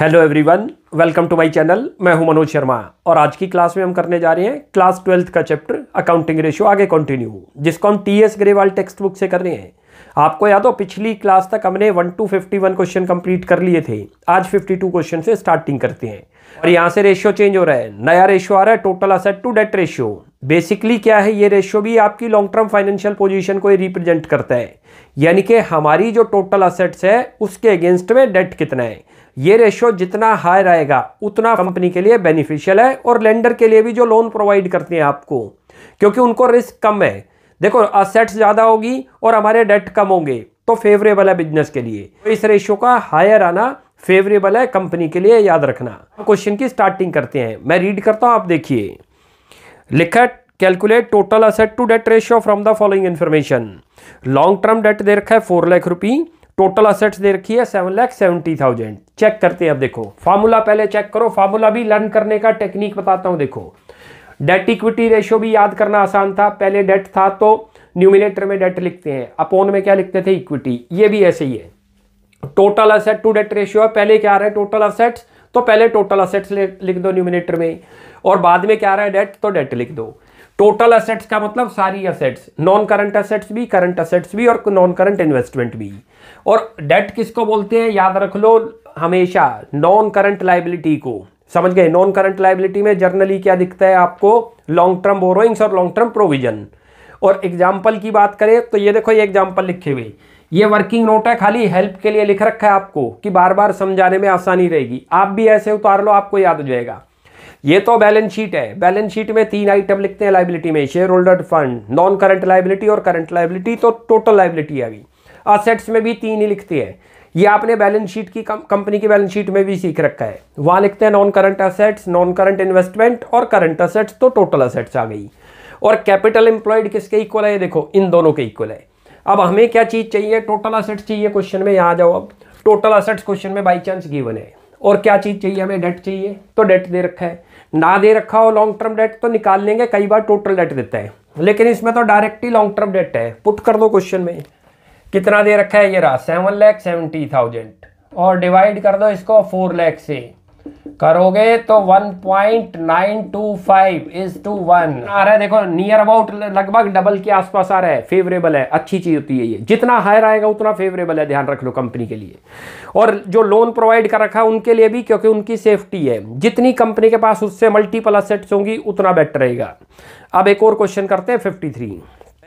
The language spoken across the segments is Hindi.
hello everyone welcome to my channel मैं हूं मनोज शर्मा और आज की क्लास में हम करने जा रहे हैं क्लास ट्वेल्थ का चैप्टर अकाउंटिंग रेशियो आगे कंटिन्यू जिसको हम T S Grewal textbook से कर रहे हैं आपको याद हो पिछली क्लास तक हमने one two fifty one question complete कर लिए थे आज फिफ्टी टू क्वेश्चन से स्टार्टिंग करते हैं और यहाँ से रेशियो चेंज हो रहा है नया रेशियो आ रहा है total asset to debt ratio basically क्या है ये रेशियो भी आपकी लॉन्ग टर्म फाइनेंशियल पोजिशन को रिप्रेजेंट करता है यानी कि हमारी जो टोटल असेट्स है उसके अगेंस्ट में डेट कितना है ये रेशियो जितना हाई रहेगा उतना कंपनी के लिए बेनिफिशियल है और लेंडर के लिए भी जो लोन प्रोवाइड करते हैं आपको क्योंकि उनको रिस्क कम है देखो असेट्स ज़्यादा होगी और हमारे डेट कम होंगे तो फेवरेबल है बिजनेस के लिए तो इस रेशियो का हायर आना फेवरेबल है कंपनी के लिए याद रखना क्वेश्चन की स्टार्टिंग करते हैं मैं रीड करता हूँ आप देखिए लिखा calculate total asset to debt ratio from the following information long term debt दे रखा है four lakh rupee total assets दे रखी है seven lakh seventy thousand check करते हैं अब देखो फार्मूला पहले चेक करो फार्मूला भी लर्न करने का टेक्निक बताता हूं देखो डेट इक्विटी रेशियो भी याद करना आसान था पहले डेट था तो न्यूमिनेटर में डेट लिखते हैं अपोन में क्या लिखते थे इक्विटी ये भी ऐसे ही है total asset to debt ratio है पहले क्या आ रहा है टोटल असेट्स तो पहले टोटल असेट्स लिख दो न्यूमिनेटर में और बाद में क्या आ रहा है डेट तो डेट लिख दो टोटल असेट्स का मतलब सारी असेट्स नॉन करंट असेट्स भी करंट असेट्स भी और नॉन करंट इन्वेस्टमेंट भी और डेट किसको बोलते हैं याद रख लो हमेशा नॉन करंट लाइबिलिटी को समझ गए नॉन करंट लाइबिलिटी में जर्नली क्या दिखता है आपको लॉन्ग टर्म बोरोइंग्स और लॉन्ग टर्म प्रोविजन और एग्जाम्पल की बात करें तो ये देखो ये एग्जाम्पल लिखे हुए ये वर्किंग नोट है खाली हेल्प के लिए लिख रखा है आपको कि बार बार समझाने में आसानी रहेगी आप भी ऐसे उतार तो लो आपको याद हो जाएगा ये तो बैलेंस शीट है बैलेंस शीट में तीन आइटम लिखते हैं लाइबिलिटी में shareholder fund non current liability और करंट लाइबिलिटी तो टोटल लाइबिलिटी आ गई असेट्स में भी तीन ही लिखते हैं ये आपने बैलेंस शीट की कंपनी की बैलेंस शीट में भी सीख रखा है वहां लिखते हैं non current assets non current investment और करंट असेट्स तो टोटल असेट्स आ गई और कैपिटल एम्प्लॉयड किसके इक्वल है देखो इन दोनों के इक्वल है अब हमें क्या चीज़ चाहिए टोटल असेट्स चाहिए क्वेश्चन में यहाँ जाओ अब टोटल असेट्स क्वेश्चन में बाई चांस गिवन है और क्या चीज़ चाहिए हमें डेट चाहिए तो डेट दे रखा है ना दे रखा हो लॉन्ग टर्म डेट तो निकाल लेंगे कई बार टोटल डेट देता है लेकिन इसमें तो डायरेक्टली लॉन्ग टर्म डेट है पुट कर दो क्वेश्चन में कितना दे रखा है ये रहा सेवन लैख सेवेंटी थाउजेंड और डिवाइड कर दो इसको फोर लैख से करोगे तो one point nine two five is to one आ रहा है देखो नियर अबाउट लगभग डबल के आसपास आ रहा है फेवरेबल है अच्छी चीज होती है ये जितना हायर आएगा उतना फेवरेबल है ध्यान रख लो कंपनी के लिए और जो लोन प्रोवाइड कर रखा है उनके लिए भी क्योंकि उनकी सेफ्टी है जितनी कंपनी के पास उससे मल्टीपल असेट्स होंगी उतना बेटर रहेगा अब एक और क्वेश्चन करते हैं फिफ्टी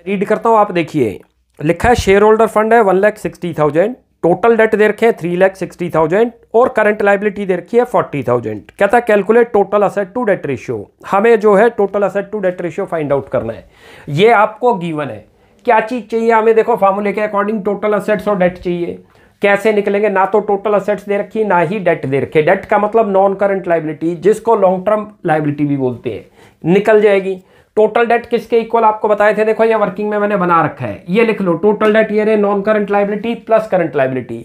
रीड करता हूँ आप देखिए लिखा है शेयर होल्डर फंड है one lakh sixty thousand total debt दे रखे हैं थ्री लैख सिक्सटी थाउजेंड और करंट लाइबिलिटी दे रखी है फोर्टी थाउजेंड कहता है calculate total asset to debt ratio हमें जो है total asset to debt ratio find out करना है ये आपको गिवन है क्या चीज़ चाहिए हमें देखो फार्मूले के अकॉर्डिंग टोटल असेट्स और डेट चाहिए कैसे निकलेंगे ना तो टोटल असेट्स दे रखी ना ही डेट दे रखे डेट का मतलब नॉन करंट लाइबिलिटी जिसको लॉन्ग टर्म लाइबिलिटी भी बोलते हैं निकल जाएगी टोटल डेट किसके इक्वल आपको बताए थे देखो ये वर्किंग में मैंने बना रखा है ये लिख लो टोटल डेट ये रहे non current liability plus current liability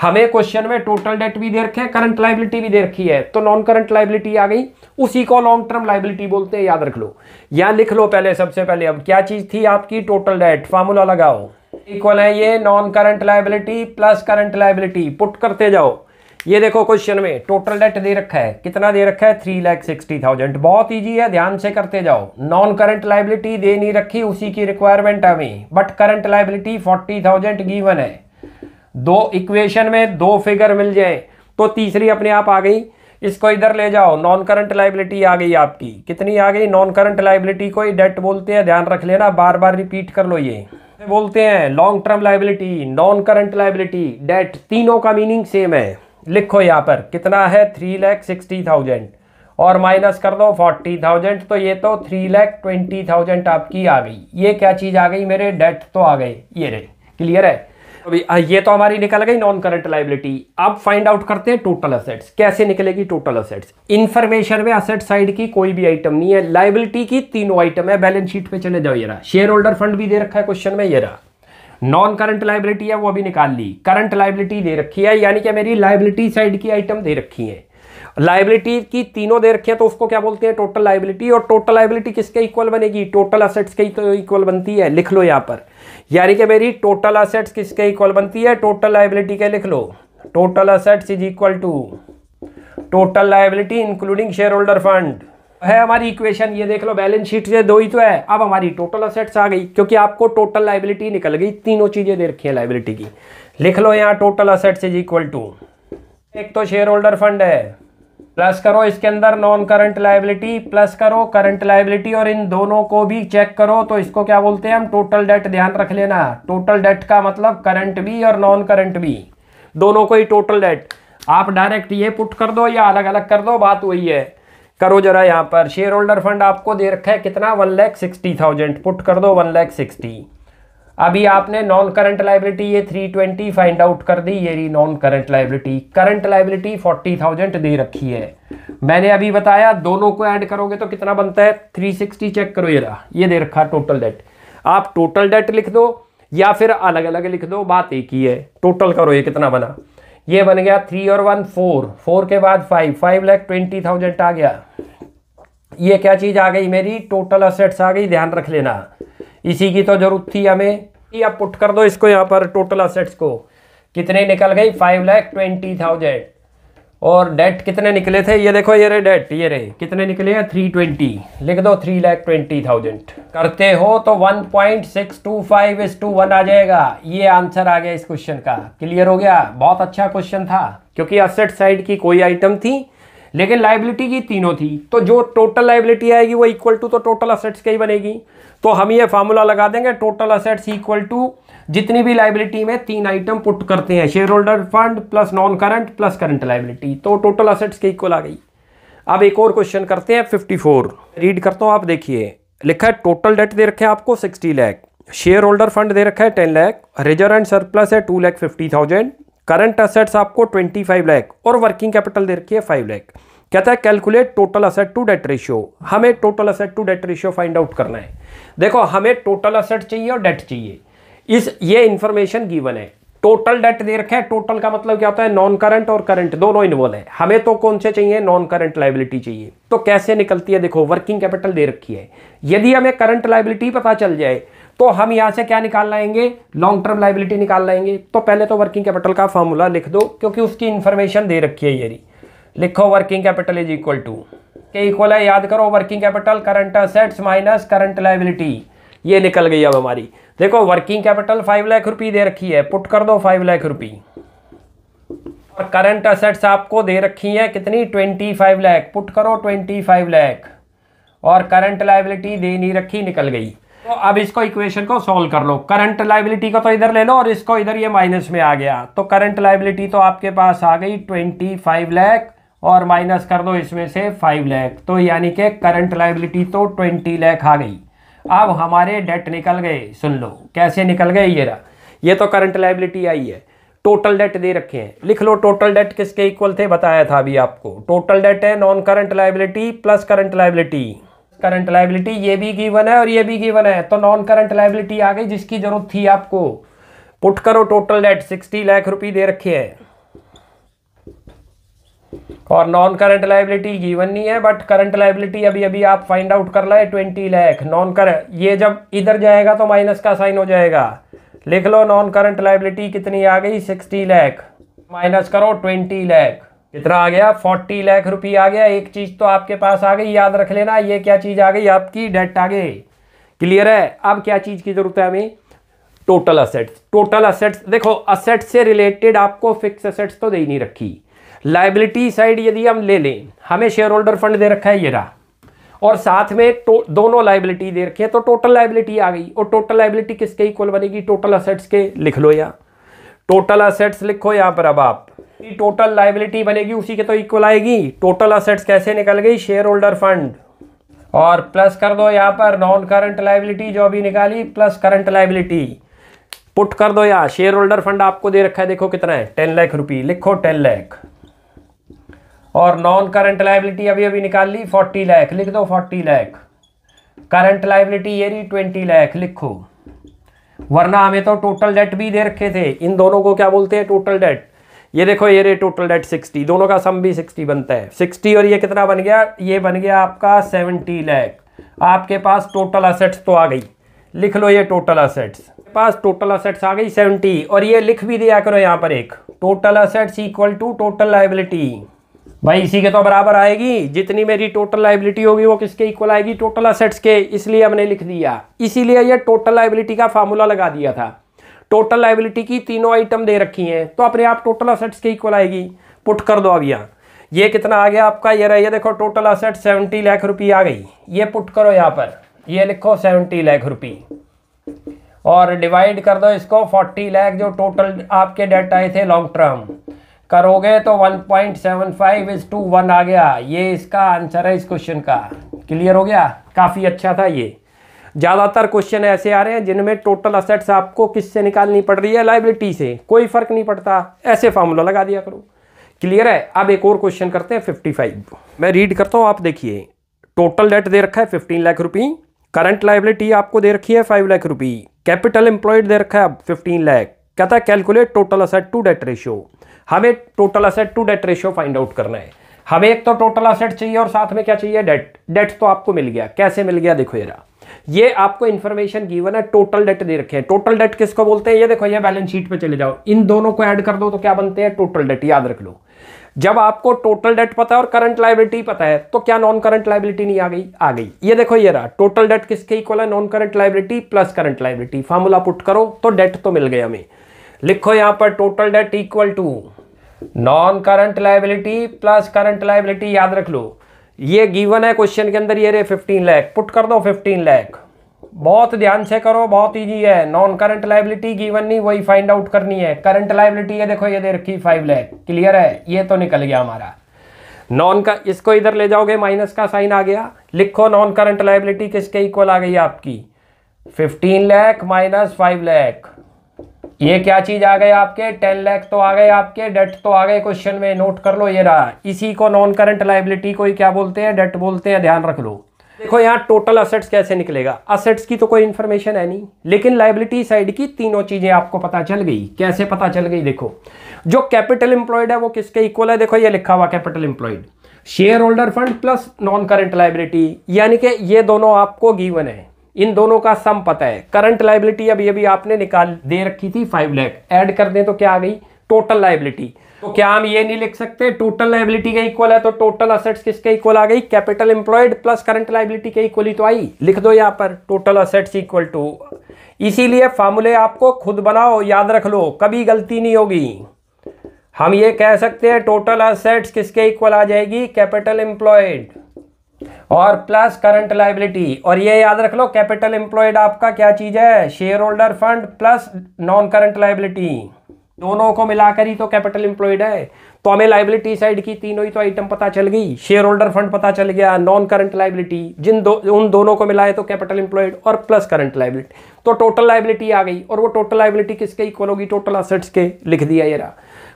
हमें क्वेश्चन में टोटल डेट भी दे रखे हैं करंट लाइबिलिटी भी दे रखी है तो नॉन करंट लाइबिलिटी आ गई उसी को लॉन्ग टर्म लाइबिलिटी बोलते हैं याद रख लो या लिख लो पहले सबसे पहले अब क्या चीज थी आपकी टोटल डेट फार्मूला लगाओ इक्वल है ये non current liability plus current liability put करते जाओ ये देखो क्वेश्चन में टोटल डेट दे रखा है कितना दे रखा है थ्री लैख सिक्सटी थाउजेंड बहुत ईजी है ध्यान से करते जाओ नॉन करंट लाइबिलिटी दे नहीं रखी उसी की रिक्वायरमेंट हमें but current liability forty thousand given है दो इक्वेशन में दो फिगर मिल जाए तो तीसरी अपने आप आ गई इसको इधर ले जाओ नॉन करंट लाइबिलिटी आ गई आपकी कितनी आ गई नॉन करंट लाइबिलिटी को ही डेट बोलते हैं ध्यान रख लेना बार बार रिपीट कर लो ये बोलते हैं long term liability non current liability debt तीनों का मीनिंग सेम है लिखो यहाँ पर कितना है थ्री लैख सिक्सटी थाउजेंड और माइनस कर दो फोर्टी थाउजेंड तो ये तो थ्री लैख ट्वेंटी थाउजेंड आपकी आ गई ये क्या चीज़ आ गई मेरे डेट तो आ गए ये रहे क्लियर है अभी ये तो हमारी निकल गई नॉन करंट लाइबिलिटी अब फाइंड आउट करते हैं टोटल असेट्स कैसे निकलेगी टोटल असेट्स इन्फॉर्मेशन में असेट साइड की कोई भी आइटम नहीं है लाइबिलिटी की तीनों आइटम है बैलेंस शीट पे चले जाओ ये रहा शेयर होल्डर फंड भी दे रखा है क्वेश्चन में ये रहा नॉन करंट लाइबिलिटी है वो अभी निकाल ली करंट लाइबिलिटी दे रखी है यानी कि मेरी लाइबिलिटी साइड की आइटम दे रखी है लाइबिलिटी की तीनों दे रखी है तो उसको क्या बोलते हैं टोटल लाइबिलिटी और टोटल लाइबिलिटी किसके इक्वल बनेगी टोटल असेट्स के इक्वल बनती है लिख लो यहाँ पर यानी कि मेरी टोटल असेट्स किसके इक्वल बनती है टोटल लाइबिलिटी के लिख लो total assets is equal to total liability including shareholder fund है हमारी इक्वेशन ये देख लो बैलेंस शीट से दो ही तो है अब हमारी टोटल असेट्स आ गई क्योंकि आपको टोटल लाइबिलिटी निकल गई तीनों चीज़ें दे रखी है लाइबिलिटी की लिख लो यहाँ total assets is equal to एक तो शेयर होल्डर फंड है प्लस करो इसके अंदर नॉन करंट लाइबिलिटी प्लस करो करंट लाइबिलिटी और इन दोनों को भी चेक करो तो इसको क्या बोलते हैं हम टोटल डेट ध्यान रख लेना टोटल डेट का मतलब करंट भी और नॉन करंट भी दोनों को ही टोटल डेट आप डायरेक्ट ये पुट कर दो या अलग अलग कर दो बात वही है करो जरा यहाँ पर शेयर होल्डर फंड आपको दे रखा है कितना one lakh sixty thousand put कर दो वन लैख सिक्सटी अभी आपने नॉन करंट लाइबिलिटी ये थ्री ट्वेंटी फाइंड आउट कर दी ये रही non current liability current liability forty thousand दे रखी है मैंने अभी बताया दोनों को ऐड करोगे तो कितना बनता है थ्री सिक्सटी चेक करो जरा ये दे रखा टोटल डेट आप टोटल डेट लिख दो या फिर अलग अलग लिख दो बात एक ही है टोटल करो ये कितना बना ये बन गया थ्री और वन फोर फोर के बाद five five lakh twenty thousand आ गया ये क्या चीज़ आ गई मेरी टोटल असेट्स आ गई ध्यान रख लेना इसी की तो जरूरत थी हमें आप पुट कर दो इसको यहाँ पर टोटल असेट्स को कितने निकल गई फाइव लैख ट्वेंटी थाउजेंड और डेट कितने निकले थे ये देखो ये रहे डेट ये रहे कितने निकले हैं थ्री ट्वेंटी लिख दो थ्री लैख ट्वेंटी थाउजेंड करते हो तो one point six two five is to one आ जाएगा ये आंसर आ गया इस क्वेश्चन का क्लियर हो गया बहुत अच्छा क्वेश्चन था क्योंकि असेट साइड की कोई आइटम थी लेकिन लाइबिलिटी की तीनों थी तो जो टोटल लाइबिलिटी आएगी वो इक्वल टू तो टोटल असेट्स की ही बनेगी तो हम ये फार्मूला लगा देंगे टोटल असेट्स इक्वल टू जितनी भी लाइबिलिटी में तीन आइटम पुट करते हैं shareholder fund plus non current plus current liability तो टोटल असेट्स के इक्वल आ गई अब एक और क्वेश्चन करते हैं 54 रीड करता हूँ आप देखिए लिखा है टोटल डेट दे रखे हैं आपको 60 लाख शेयर होल्डर फंड दे रखा है 10 लाख रिजर्व एंड सरप्लस है two lakh fifty thousand current assets आपको 25 लाख और वर्किंग कैपिटल दे रखी है 5 लाख कहता है calculate total asset to debt ratio हमें total asset to debt ratio find out करना है देखो हमें टोटल असेट चाहिए और डेट चाहिए इस ये इंफॉर्मेशन गिवन है टोटल डेट दे रखा है टोटल का मतलब क्या होता है नॉन करंट और करंट दोनों इन्वॉल्व है हमें तो कौन से चाहिए नॉन करंट लाइबिलिटी चाहिए तो कैसे निकलती है देखो वर्किंग कैपिटल दे रखी है यदि हमें करंट लाइबिलिटी पता चल जाए तो हम यहां से क्या निकाल लाएंगे लॉन्ग टर्म लाइबिलिटी निकाल लाएंगे तो पहले तो वर्किंग कैपिटल का फॉर्मूला लिख दो क्योंकि उसकी इन्फॉर्मेशन दे रखी है ये लिखो working capital is equal to के इक्वल है याद करो working capital current assets minus current liability ये निकल गई अब हमारी देखो वर्किंग कैपिटल फाइव लाख रुपये दे रखी है पुट कर दो फाइव लाख रुपये और करंट असेट्स आपको दे रखी है कितनी ट्वेंटी फाइव लाख पुट करो ट्वेंटी फाइव लाख और करंट लाइबिलिटी दे नहीं रखी निकल गई तो अब इसको इक्वेशन को सॉल्व कर लो करंट लाइबिलिटी को तो इधर ले लो और इसको इधर ये माइनस में आ गया तो करंट लाइबिलिटी तो आपके पास आ गई ट्वेंटी फाइव लैख और माइनस कर दो इसमें से फाइव लैख तो यानी कि करंट लाइबिलिटी तो ट्वेंटी लैख आ गई अब हमारे डेट निकल गए सुन लो कैसे निकल गए ये रहा ये तो करंट लाइबिलिटी आई है टोटल डेट दे रखे हैं लिख लो टोटल डेट किसके इक्वल थे बताया था अभी आपको टोटल डेट है non current liability plus current liability current liability ये भी गिवन है और ये भी गिवन है तो नॉन करंट लाइबिलिटी आ गई जिसकी जरूरत थी आपको पुट करो टोटल डेट सिक्सटी लाख रुपए दे रखे है और नॉन करंट लाइबिलिटी गिवन नहीं है बट करंट लाइबिलिटी अभी अभी आप फाइंड आउट कर लाए ट्वेंटी लाख नॉन कर ये जब इधर जाएगा तो माइनस का साइन हो जाएगा लिख लो नॉन करंट लाइबिलिटी कितनी आ गई सिक्सटी लाख माइनस करो ट्वेंटी लाख कितना आ गया फोर्टी लाख रुपये आ गया एक चीज़ तो आपके पास आ गई याद रख लेना ये क्या चीज़ आ गई आपकी डेट आ गई क्लियर है अब क्या चीज़ की ज़रूरत है हमें टोटल असेट्स टोटल असेट्स देखो असेट्स से रिलेटेड आपको फिक्स असेट्स तो दे ही नहीं रखी लाइबिलिटी साइड यदि हम ले लें हमें शेयर होल्डर फंड दे रखा है ये रहा और साथ में तो, दोनों लाइबिलिटी दे रखी है तो टोटल लाइबिलिटी आ गई और टोटल लाइबिलिटी किसके इक्वल बनेगी टोटल असेट्स के लिख लो यहाँ टोटल असेट्स लिखो यहाँ पर अब आप आपकी टोटल लाइबिलिटी बनेगी उसी के तो इक्वल आएगी टोटल असेट्स कैसे निकल गई शेयर होल्डर फंड और प्लस कर दो यहाँ पर नॉन करंट लाइबिलिटी जो अभी निकाली प्लस करंट लाइबिलिटी पुट कर दो यहाँ शेयर होल्डर फंड आपको दे रखा है देखो कितना है टेन लाख रुपी लिखो टेन लाख और नॉन करंट लाइबिलिटी अभी अभी निकाल ली फोर्टी लाख लिख दो फोर्टी लाख करंट लाइबिलिटी ये रही ट्वेंटी लाख लिखो वरना हमें तो टोटल डेट भी दे रखे थे इन दोनों को क्या बोलते हैं टोटल डेट ये देखो ये रे टोटल डेट सिक्सटी दोनों का सम भी सिक्सटी बनता है सिक्सटी और ये कितना बन गया ये बन गया आपका सेवेंटी लाख आपके पास टोटल असेट्स तो आ गई लिख लो ये टोटल असेट्स पास टोटल असेट्स आ गई सेवेंटी और ये लिख भी दिया करो यहाँ पर एक total assets equal to total liability भाई इसी के तो बराबर आएगी जितनी मेरी टोटल लाइबिलिटी होगी वो किसके इक्वल आएगी टोटल असेट्स के इसलिए हमने लिख दिया इसीलिए ये टोटल लाइबिलिटी का फार्मूला लगा दिया था टोटल लाइबिलिटी की तीनों आइटम दे रखी हैं तो अपने आप टोटल असेट्स के इक्वल आएगी पुट कर दो अब यहाँ ये कितना आ गया आपका ये रहिए देखो टोटल असेट सेवेंटी लाख रुपये आ गई ये पुट करो यहाँ पर ये लिखो सेवेंटी लाख रुपये और डिवाइड कर दो इसको फोर्टी लाख जो टोटल आपके डेट आए थे लॉन्ग टर्म करोगे तो one point seven five is to one आ गया ये इसका आंसर है इस क्वेश्चन का क्लियर हो गया काफ़ी अच्छा था ये ज़्यादातर क्वेश्चन ऐसे आ रहे हैं जिनमें टोटल असेट्स आपको किससे निकालनी पड़ रही है लाइबिलिटी से कोई फ़र्क नहीं पड़ता ऐसे फार्मूला लगा दिया करो क्लियर है अब एक और क्वेश्चन करते हैं फिफ्टी फाइव मैं रीड करता हूँ आप देखिए टोटल डेट दे रखा है फिफ्टीन लाख रुपये करंट लाइबिलिटी आपको दे रखी है फाइव लाख रुपये कैपिटल एम्प्लॉयड दे रखा है अब फिफ्टीन लाख कहता है calculate total asset to debt ratio हमें total asset to debt ratio find out करना है हमें एक तो टोटल असेट चाहिए और साथ में क्या चाहिए डेट डेट तो आपको मिल गया कैसे मिल गया देखो ये ये आपको इन्फॉर्मेशन गिवन है टोटल डेट दे रखे हैं टोटल डेट किसको बोलते हैं ये देखो ये बैलेंस शीट पे चले जाओ इन दोनों को ऐड कर दो तो क्या बनते हैं टोटल डेट याद रख लो जब आपको टोटल डेट पता है और करंट लाइबिलिटी पता है तो क्या नॉन करंट लाइबिलिटी नहीं आ गई आ गई ये देखो ये रहा टोटल डेट किसके इक्वल है non current liability plus current liability formula put करो तो डेट तो मिल गई हमें लिखो यहां पर total debt equal to non current liability plus current liability याद रख लो ये गिवन है क्वेश्चन के अंदर ये रे 15 लाख पुट कर दो 15 लाख बहुत ध्यान से करो बहुत ईजी है नॉन करंट लाइबिलिटी गिवन नहीं वही फाइंड आउट करनी है करंट लाइबिलिटी ये देखो ये दे रखी फाइव लैख क्लियर है ये तो निकल गया हमारा नॉन का इसको इधर ले जाओगे माइनस का साइन आ गया लिखो नॉन करंट लाइबिलिटी किसके इक्वल आ गई आपकी fifteen lakh minus five lakh ये क्या चीज़ आ गए आपके टेन लैख तो आ गए आपके डेट तो आ गए क्वेश्चन में नोट कर लो ये रहा इसी को नॉन करंट लाइबिलिटी को ही क्या बोलते हैं डेट बोलते हैं ध्यान रख लो देखो यहाँ टोटल असेट्स कैसे निकलेगा असेट्स की तो कोई इन्फॉर्मेशन है नहीं लेकिन लाइबिलिटी साइड की तीनों चीज़ें आपको पता चल गई कैसे पता चल गई देखो जो कैपिटल इंप्लॉयड है वो किसके इक्वल है देखो ये लिखा हुआ capital employed shareholder fund plus non current liability यानी कि ये दोनों आपको गीवन है इन दोनों का सम पता है करंट लाइबिलिटी अभी अभी आपने निकाल दे रखी थी फाइव लैख एड कर दें तो क्या आ गई टोटल लाइबिलिटी तो क्या हम ये नहीं लिख सकते टोटल लाइबिलिटी का इक्वल है तो टोटल असेट्स किसके इक्वल आ गई capital employed plus current liability के इक्वल ही तो आई लिख दो यहां पर टोटल असेट्स इक्वल टू इसीलिए फार्मूले आपको खुद बनाओ याद रख लो कभी गलती नहीं होगी हम ये कह सकते हैं टोटल असेट्स किसके इक्वल आ जाएगी कैपिटल एम्प्लॉयड और प्लस करंट लाइबिलिटी और ये याद रख लो कैपिटल एम्प्लॉयड आपका क्या चीज है shareholder fund plus non current liability दोनों को मिलाकर ही तो कैपिटल एम्प्लॉयड है तो हमें लाइबिलिटी साइड की तीनों ही तो आइटम पता चल गई शेयर होल्डर फंड पता चल गया नॉन करंट लाइबिलिटी जिन दो उन दोनों को मिलाए तो कैपिटल एम्प्लॉयड और प्लस करंट लाइबिलिटी तो टोटल लाइबिलिटी आ गई और वो टोटल लाइबिलिटी किसके इक्वल होगी टोटल असेट्स के लिख दिया ये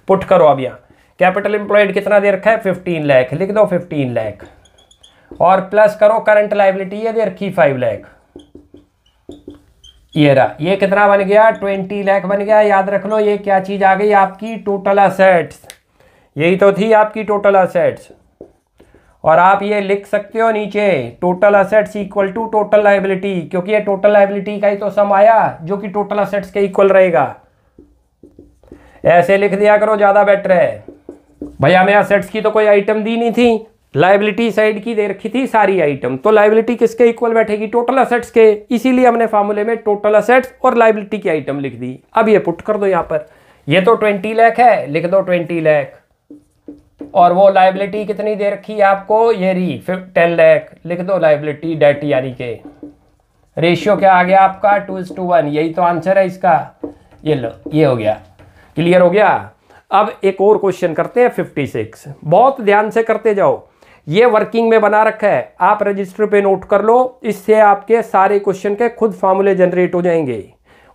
पुट करो अब यहाँ कैपिटल एम्प्लॉयड कितना दे रखा है फिफ्टीन लैख लिख दो फिफ्टीन लैख और प्लस करो करंट लाइबिलिटी ये रखी फाइव लैख ये रहा ये कितना बन गया ट्वेंटी लैख बन गया याद रख लो ये क्या चीज़ आ गई आपकी टोटल असेट्स यही तो थी आपकी टोटल असेट्स और आप ये लिख सकते हो नीचे total assets equal to total liability क्योंकि ये टोटल लाइबिलिटी का ही तो सम आया जो कि टोटल असेट्स के इक्वल रहेगा ऐसे लिख दिया करो ज़्यादा बेटर है भैया हमें असेट्स की तो कोई आइटम दी नहीं थी लाइबिलिटी साइड की दे रखी थी सारी आइटम तो लाइबिलिटी किसके इक्वल बैठेगी टोटल असेट्स के इसीलिए हमने फार्मूले में टोटल असेट्स और लाइबिलिटी की आइटम लिख दी अब ये पुट कर दो यहां पर ये तो ट्वेंटी लैख है लिख दो ट्वेंटी लैख और वो लाइबिलिटी कितनी दे रखी है आपको ये री टेन लैख लिख दो लाइबिलिटी डेट यानी के रेशियो क्या आ गया आपका टू इज टू वन यही तो आंसर है इसका ये लो ये हो गया क्लियर हो गया अब एक और क्वेश्चन करते हैं फिफ्टी सिक्स बहुत ध्यान से करते जाओ ये वर्किंग में बना रखा है आप रजिस्टर पे नोट कर लो इससे आपके सारे क्वेश्चन के खुद फार्मूले जनरेट हो जाएंगे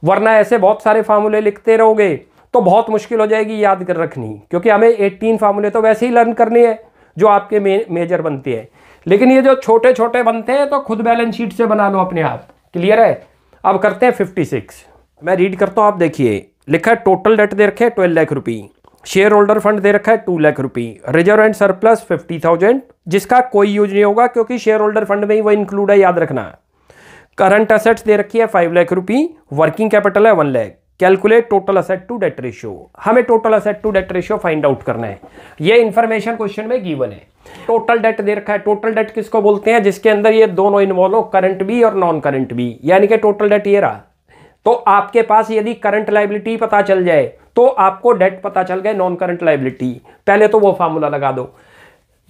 वरना ऐसे बहुत सारे फार्मूले लिखते रहोगे तो बहुत मुश्किल हो जाएगी याद कर रखनी क्योंकि हमें एट्टीन फार्मूले तो वैसे ही लर्न करनी है जो आपके मे, मेजर बनते हैं लेकिन ये जो छोटे छोटे बनते हैं तो खुद बैलेंस शीट से बना लो अपने आप क्लियर है अब करते हैं फिफ्टी सिक्स मैं रीड करता हूँ आप देखिए लिखा है टोटल डेट दे रखे ट्वेल्व लाख रुपये शेयर होल्डर फंड दे रखा है टू लाख रुपये reserve and surplus fifty thousand जिसका कोई यूज नहीं होगा क्योंकि शेयर होल्डर फंड में ही वो इंक्लूड है याद रखना करंट असेट्स दे रखी है five lakh rupee working capital है one lakh calculate total asset to debt ratio हमें total asset to debt ratio find out करना है ये इन्फॉर्मेशन क्वेश्चन में गिवन है टोटल डेट दे रखा है टोटल डेट किसको बोलते हैं जिसके अंदर ये दोनों इन्वॉल्व हो करंट भी और नॉन करंट भी यानी कि टोटल डेट ये रहा तो आपके पास यदि करंट लाइबिलिटी पता चल जाए तो आपको डेट पता चल गया नॉन करंट लाइबिलिटी पहले तो वो फार्मूला लगा दो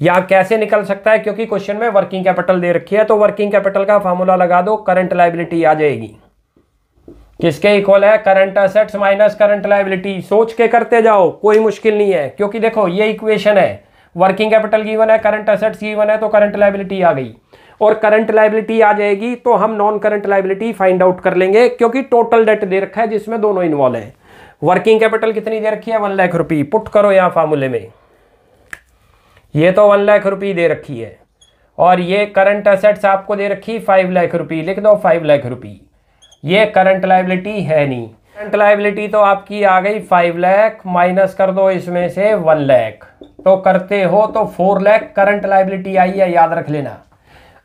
या कैसे निकल सकता है क्योंकि क्वेश्चन में वर्किंग कैपिटल दे रखी है तो वर्किंग कैपिटल का फार्मूला लगा दो करंट लाइबिलिटी आ जाएगी किसके इक्वल है current assets minus current liability सोच के करते जाओ कोई मुश्किल नहीं है क्योंकि देखो ये इक्वेशन है वर्किंग कैपिटल गिवन है करंट असेट्स गिवन है तो करंट लाइबिलिटी आ गई और करंट लाइबिलिटी आ जाएगी तो हम non current liability find out कर लेंगे क्योंकि टोटल डेट दे रखा है जिसमें दोनों इन्वॉल्व है वर्किंग कैपिटल कितनी दे रखी है वन लाख रुपी पुट करो यहां फार्मूले में ये तो वन लाख रुपी दे रखी है और ये करंट असेट्स आपको दे रखी फाइव लाख रुपी लिख दो फाइव लाख रुपी ये करंट लाइबिलिटी है नहीं करंट लाइबिलिटी तो आपकी आ गई फाइव लाख माइनस कर दो इसमें से वन लाख तो करते हो तो फोर लाख करंट लाइबिलिटी आई है याद रख लेना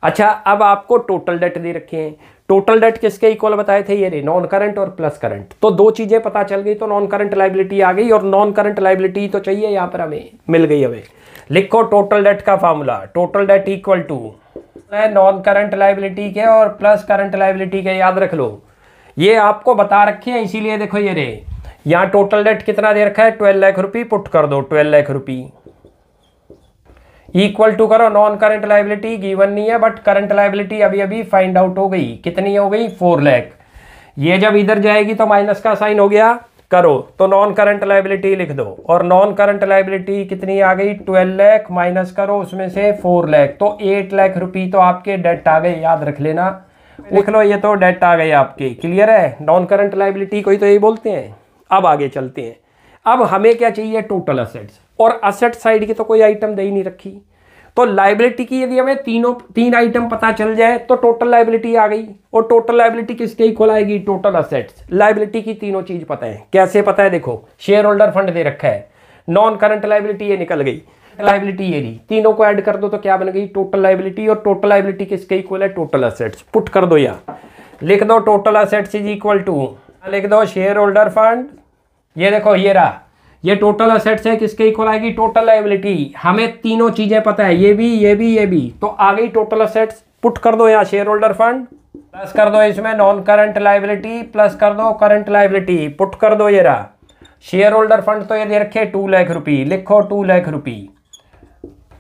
अच्छा अब आपको टोटल डेट दे रखे हैं टोटल डेट किसके इक्वल बताए थे ये नॉन करंट और प्लस करंट तो दो चीजें पता चल गई तो नॉन करंट लाइबिलिटी आ गई और नॉन करंट लाइबिलिटी तो चाहिए यहां पर हमें मिल गई हमें लिखो टोटल डेट का formula total debt equal to non current liability के और प्लस करंट लाइबिलिटी के याद रख लो ये आपको बता रखे हैं इसीलिए देखो ये रे यहाँ टोटल डेट कितना दे रखा है ट्वेल्व लाख रुपये पुट कर दो ट्वेल्व लाख रुपये इक्वल टू करो नॉन करंट लाइबिलिटी गिवन नहीं है बट करंट लाइबिलिटी अभी अभी फाइंड आउट हो गई कितनी हो गई फोर लैख ये जब इधर जाएगी तो माइनस का साइन हो गया करो तो नॉन करंट लाइबिलिटी लिख दो और नॉन करंट लाइबिलिटी कितनी आ गई ट्वेल्व लैख माइनस करो उसमें से फोर लैख तो एट लाख रुपी तो आपके डेट आ गए याद रख लेना लिख लो ये तो डेट आ गए आपके क्लियर है नॉन करंट लाइबिलिटी को ही तो यही बोलते हैं अब आगे चलते हैं अब हमें क्या चाहिए टोटल असेट्स और असेट साइड की तो कोई आइटम दे ही नहीं रखी तो लाइबिलिटी की यदि हमें तीनों तीन आइटम पता चल जाए तो टोटल लाइबिलिटी आ गई और टोटल लाइबिलिटी किसके खोल आएगी टोटल असेट्स लाइबिलिटी की तीनों चीज पता है कैसे पता है देखो शेयर होल्डर फंड दे रखा है नॉन करंट लाइबिलिटी ये निकल गई लाइबिलिटी ये रही तीनों को ऐड कर दो तो क्या बन गई टोटल लाइबिलिटी और टोटल लाइबिलिटी किसके इक्वल है टोटल असेट्स पुट कर दो यहाँ लिख दो total assets is equal to लिख दो शेयर होल्डर फंड ये देखो ये रहा ये टोटल असेट्स है किसके इक्वल आएगी टोटल लाइबिलिटी हमें तीनों चीजें पता है ये भी ये भी ये भी तो आ गई टोटल असेट्स पुट कर दो यहाँ शेयर होल्डर फंड प्लस कर दो इसमें नॉन करंट लाइबिलिटी प्लस कर दो करंट लाइबिलिटी पुट कर दो ये रहा शेयर होल्डर फंड तो ये दे रखे टू लाख रुपी लिखो two lakh rupee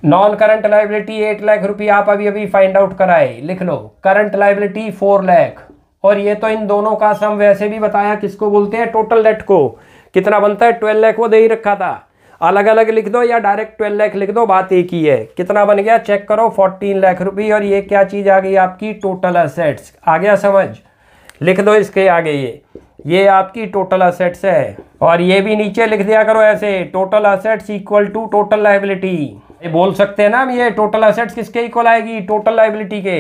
non current liability eight lakh rupee आप अभी अभी फाइंड आउट कराए लिख लो करंट लाइबिलिटी फोर लाख और ये तो इन दोनों का सम वैसे भी बताया किसको बोलते हैं टोटल डेट को कितना बनता है ट्वेल्व लैख वो दे ही रखा था अलग अलग लिख दो या डायरेक्ट ट्वेल्व लैख लिख दो बात एक ही है कितना बन गया चेक करो फोर्टीन लाख रुपये और ये क्या चीज़ आ गई आपकी टोटल असेट्स आ गया समझ लिख दो इसके आगे ये ये आपकी टोटल असेट्स है और ये भी नीचे लिख दिया करो ऐसे total assets equal to total liability ये बोल सकते हैं ना हम ये टोटल असेट्स किसके इक्वल आएगी टोटल लाइबिलिटी के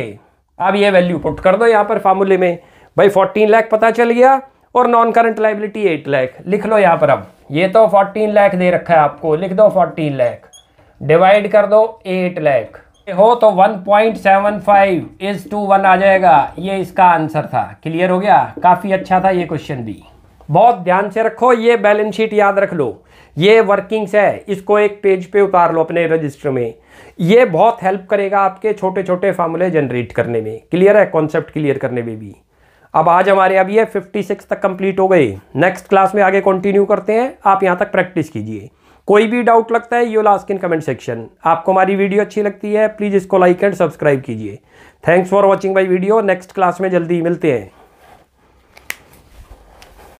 अब ये वैल्यू पुट कर दो यहाँ पर फार्मूले में भाई फोर्टीन लाख पता चल गया और non current liability eight lakh लिख लो यहाँ पर अब ये तो फोर्टीन लैख दे रखा है आपको लिख दो फोर्टीन लैख डिवाइड कर दो एट लैख हो तो 1.75 इज टू वन आ जाएगा ये इसका आंसर था क्लियर हो गया काफ़ी अच्छा था ये क्वेश्चन भी बहुत ध्यान से रखो ये बैलेंस शीट याद रख लो ये वर्किंग्स है इसको एक पेज पे उतार लो अपने रजिस्टर में ये बहुत हेल्प करेगा आपके छोटे छोटे फार्मूले जनरेट करने में क्लियर है कॉन्सेप्ट क्लियर करने में भी अब आज हमारे अब ये फिफ्टी सिक्स तक कंप्लीट हो गए नेक्स्ट क्लास में आगे कंटिन्यू करते हैं आप यहाँ तक प्रैक्टिस कीजिए कोई भी डाउट लगता है यो लास्ट इन कमेंट सेक्शन आपको हमारी वीडियो अच्छी लगती है प्लीज़ इसको लाइक एंड सब्सक्राइब कीजिए thanks for watching my video next class में जल्दी मिलते हैं